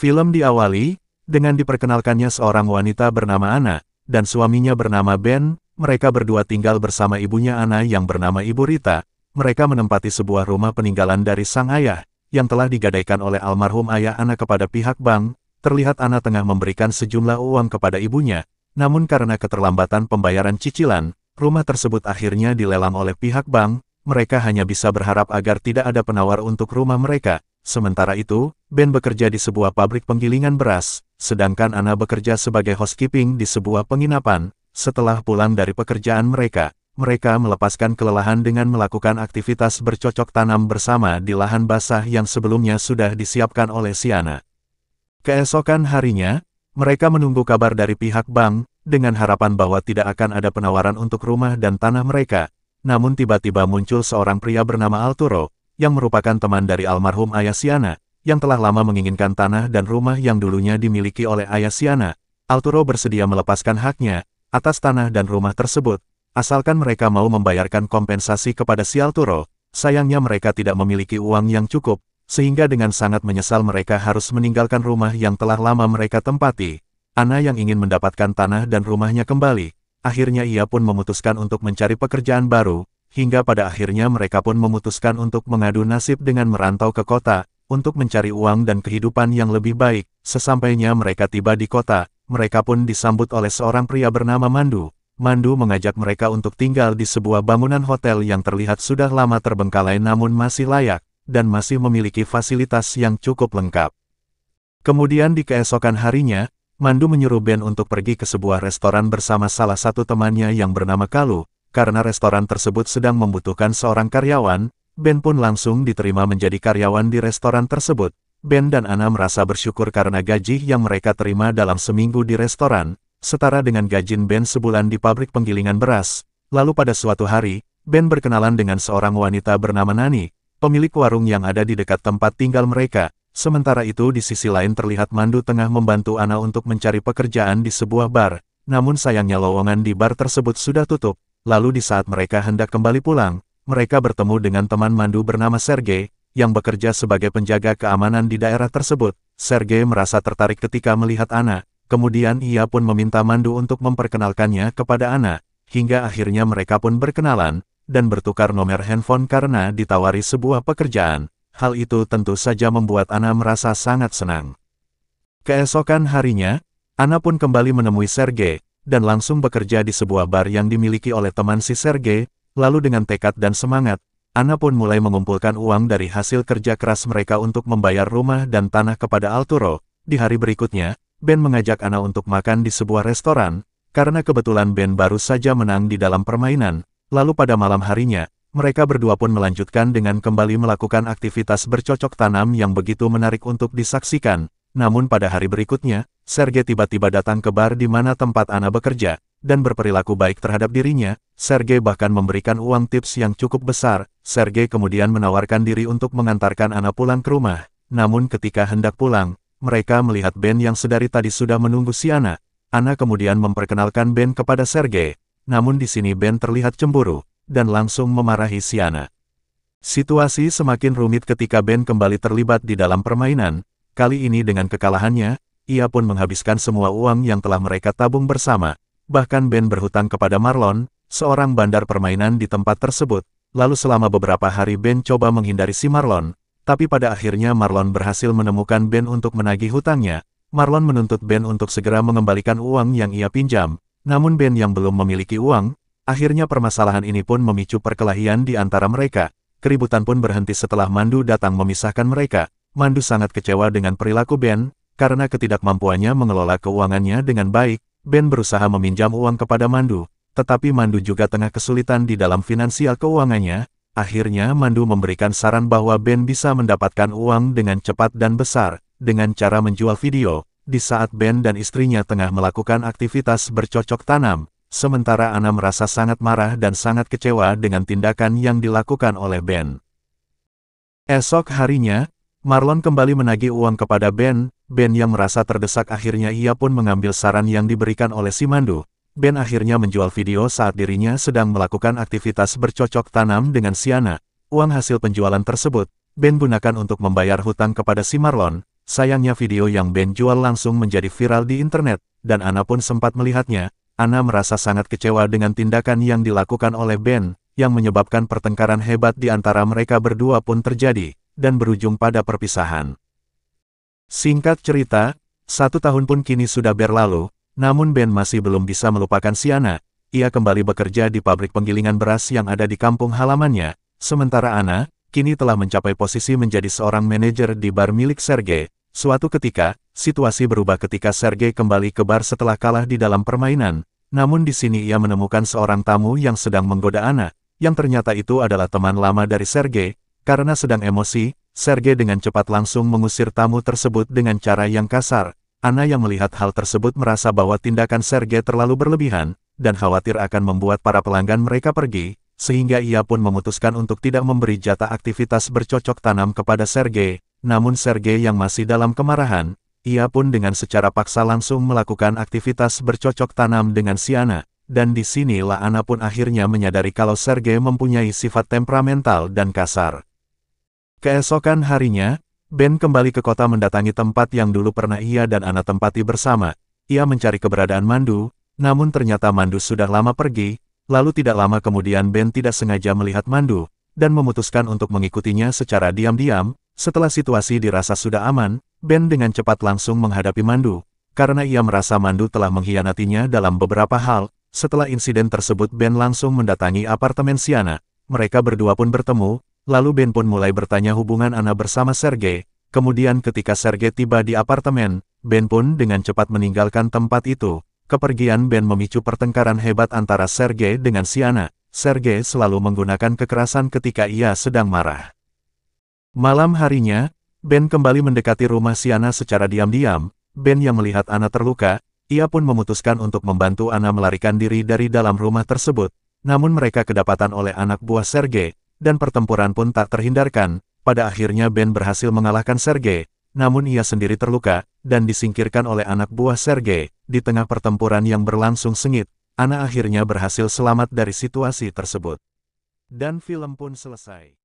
Film diawali dengan diperkenalkannya seorang wanita bernama Ana dan suaminya bernama Ben. Mereka berdua tinggal bersama ibunya Ana yang bernama Ibu Rita. Mereka menempati sebuah rumah peninggalan dari sang ayah yang telah digadaikan oleh almarhum ayah Ana kepada pihak bank. Terlihat Ana tengah memberikan sejumlah uang kepada ibunya, namun karena keterlambatan pembayaran cicilan, rumah tersebut akhirnya dilelang oleh pihak bank. Mereka hanya bisa berharap agar tidak ada penawar untuk rumah mereka, Sementara itu, Ben bekerja di sebuah pabrik penggilingan beras, sedangkan Ana bekerja sebagai housekeeping di sebuah penginapan. Setelah pulang dari pekerjaan mereka, mereka melepaskan kelelahan dengan melakukan aktivitas bercocok tanam bersama di lahan basah yang sebelumnya sudah disiapkan oleh Siana. Keesokan harinya, mereka menunggu kabar dari pihak bank, dengan harapan bahwa tidak akan ada penawaran untuk rumah dan tanah mereka. Namun tiba-tiba muncul seorang pria bernama Alturo, yang merupakan teman dari almarhum ayah Siana, yang telah lama menginginkan tanah dan rumah yang dulunya dimiliki oleh ayah Siana, Alturo bersedia melepaskan haknya atas tanah dan rumah tersebut, asalkan mereka mau membayarkan kompensasi kepada si Alturo, sayangnya mereka tidak memiliki uang yang cukup, sehingga dengan sangat menyesal mereka harus meninggalkan rumah yang telah lama mereka tempati. Ana yang ingin mendapatkan tanah dan rumahnya kembali, akhirnya ia pun memutuskan untuk mencari pekerjaan baru, hingga pada akhirnya mereka pun memutuskan untuk mengadu nasib dengan merantau ke kota, untuk mencari uang dan kehidupan yang lebih baik. Sesampainya mereka tiba di kota, mereka pun disambut oleh seorang pria bernama Mandu. Mandu mengajak mereka untuk tinggal di sebuah bangunan hotel yang terlihat sudah lama terbengkalai namun masih layak, dan masih memiliki fasilitas yang cukup lengkap. Kemudian di keesokan harinya, Mandu menyuruh Ben untuk pergi ke sebuah restoran bersama salah satu temannya yang bernama Kalu, karena restoran tersebut sedang membutuhkan seorang karyawan, Ben pun langsung diterima menjadi karyawan di restoran tersebut. Ben dan Ana merasa bersyukur karena gaji yang mereka terima dalam seminggu di restoran, setara dengan gajin Ben sebulan di pabrik penggilingan beras. Lalu pada suatu hari, Ben berkenalan dengan seorang wanita bernama Nani, pemilik warung yang ada di dekat tempat tinggal mereka. Sementara itu di sisi lain terlihat Mandu tengah membantu Ana untuk mencari pekerjaan di sebuah bar, namun sayangnya lowongan di bar tersebut sudah tutup, lalu di saat mereka hendak kembali pulang, mereka bertemu dengan teman mandu bernama Sergei, yang bekerja sebagai penjaga keamanan di daerah tersebut. Sergei merasa tertarik ketika melihat Ana, kemudian ia pun meminta mandu untuk memperkenalkannya kepada Ana, hingga akhirnya mereka pun berkenalan, dan bertukar nomor handphone karena ditawari sebuah pekerjaan. Hal itu tentu saja membuat Ana merasa sangat senang. Keesokan harinya, Ana pun kembali menemui Sergei, dan langsung bekerja di sebuah bar yang dimiliki oleh teman si Sergei, lalu dengan tekad dan semangat, Anna pun mulai mengumpulkan uang dari hasil kerja keras mereka untuk membayar rumah dan tanah kepada Alturo. Di hari berikutnya, Ben mengajak Anna untuk makan di sebuah restoran, karena kebetulan Ben baru saja menang di dalam permainan. Lalu pada malam harinya, mereka berdua pun melanjutkan dengan kembali melakukan aktivitas bercocok tanam yang begitu menarik untuk disaksikan namun pada hari berikutnya, Sergei tiba-tiba datang ke bar di mana tempat Ana bekerja, dan berperilaku baik terhadap dirinya, Sergei bahkan memberikan uang tips yang cukup besar, Sergei kemudian menawarkan diri untuk mengantarkan Ana pulang ke rumah, namun ketika hendak pulang, mereka melihat Ben yang sedari tadi sudah menunggu si Ana, Ana kemudian memperkenalkan Ben kepada Sergei, namun di sini Ben terlihat cemburu, dan langsung memarahi Siana. Situasi semakin rumit ketika Ben kembali terlibat di dalam permainan, Kali ini dengan kekalahannya, ia pun menghabiskan semua uang yang telah mereka tabung bersama. Bahkan Ben berhutang kepada Marlon, seorang bandar permainan di tempat tersebut. Lalu selama beberapa hari Ben coba menghindari si Marlon, tapi pada akhirnya Marlon berhasil menemukan Ben untuk menagih hutangnya. Marlon menuntut Ben untuk segera mengembalikan uang yang ia pinjam, namun Ben yang belum memiliki uang, akhirnya permasalahan ini pun memicu perkelahian di antara mereka. Keributan pun berhenti setelah Mandu datang memisahkan mereka. Mandu sangat kecewa dengan perilaku Ben, karena ketidakmampuannya mengelola keuangannya dengan baik, Ben berusaha meminjam uang kepada Mandu, tetapi Mandu juga tengah kesulitan di dalam finansial keuangannya, akhirnya Mandu memberikan saran bahwa Ben bisa mendapatkan uang dengan cepat dan besar, dengan cara menjual video, di saat Ben dan istrinya tengah melakukan aktivitas bercocok tanam, sementara Ana merasa sangat marah dan sangat kecewa dengan tindakan yang dilakukan oleh Ben. Esok harinya, Marlon kembali menagih uang kepada Ben, Ben yang merasa terdesak akhirnya ia pun mengambil saran yang diberikan oleh Simandu. Ben akhirnya menjual video saat dirinya sedang melakukan aktivitas bercocok tanam dengan Siana. Uang hasil penjualan tersebut, Ben gunakan untuk membayar hutang kepada si Marlon. Sayangnya video yang Ben jual langsung menjadi viral di internet, dan Ana pun sempat melihatnya. Ana merasa sangat kecewa dengan tindakan yang dilakukan oleh Ben, yang menyebabkan pertengkaran hebat di antara mereka berdua pun terjadi dan berujung pada perpisahan. Singkat cerita, satu tahun pun kini sudah berlalu, namun Ben masih belum bisa melupakan Siana. Ia kembali bekerja di pabrik penggilingan beras yang ada di kampung halamannya, sementara Ana, kini telah mencapai posisi menjadi seorang manajer di bar milik Sergei. Suatu ketika, situasi berubah ketika Sergei kembali ke bar setelah kalah di dalam permainan, namun di sini ia menemukan seorang tamu yang sedang menggoda Ana, yang ternyata itu adalah teman lama dari Sergei, karena sedang emosi, Sergei dengan cepat langsung mengusir tamu tersebut dengan cara yang kasar. Ana yang melihat hal tersebut merasa bahwa tindakan Sergei terlalu berlebihan, dan khawatir akan membuat para pelanggan mereka pergi, sehingga ia pun memutuskan untuk tidak memberi jatah aktivitas bercocok tanam kepada Sergei. Namun Sergei yang masih dalam kemarahan, ia pun dengan secara paksa langsung melakukan aktivitas bercocok tanam dengan si Ana. dan di sinilah Ana pun akhirnya menyadari kalau Sergei mempunyai sifat temperamental dan kasar. Keesokan harinya, Ben kembali ke kota mendatangi tempat yang dulu pernah ia dan Ana tempati bersama. Ia mencari keberadaan Mandu, namun ternyata Mandu sudah lama pergi, lalu tidak lama kemudian Ben tidak sengaja melihat Mandu, dan memutuskan untuk mengikutinya secara diam-diam, setelah situasi dirasa sudah aman, Ben dengan cepat langsung menghadapi Mandu, karena ia merasa Mandu telah mengkhianatinya dalam beberapa hal, setelah insiden tersebut Ben langsung mendatangi apartemen Siana, mereka berdua pun bertemu, Lalu Ben pun mulai bertanya hubungan Ana bersama Sergei, kemudian ketika Sergei tiba di apartemen, Ben pun dengan cepat meninggalkan tempat itu. Kepergian Ben memicu pertengkaran hebat antara Sergei dengan si Ana. Sergei selalu menggunakan kekerasan ketika ia sedang marah. Malam harinya, Ben kembali mendekati rumah Siana secara diam-diam. Ben yang melihat Ana terluka, ia pun memutuskan untuk membantu Ana melarikan diri dari dalam rumah tersebut. Namun mereka kedapatan oleh anak buah Sergei, dan pertempuran pun tak terhindarkan, pada akhirnya Ben berhasil mengalahkan Sergei, namun ia sendiri terluka, dan disingkirkan oleh anak buah Sergei, di tengah pertempuran yang berlangsung sengit, Ana akhirnya berhasil selamat dari situasi tersebut. Dan film pun selesai.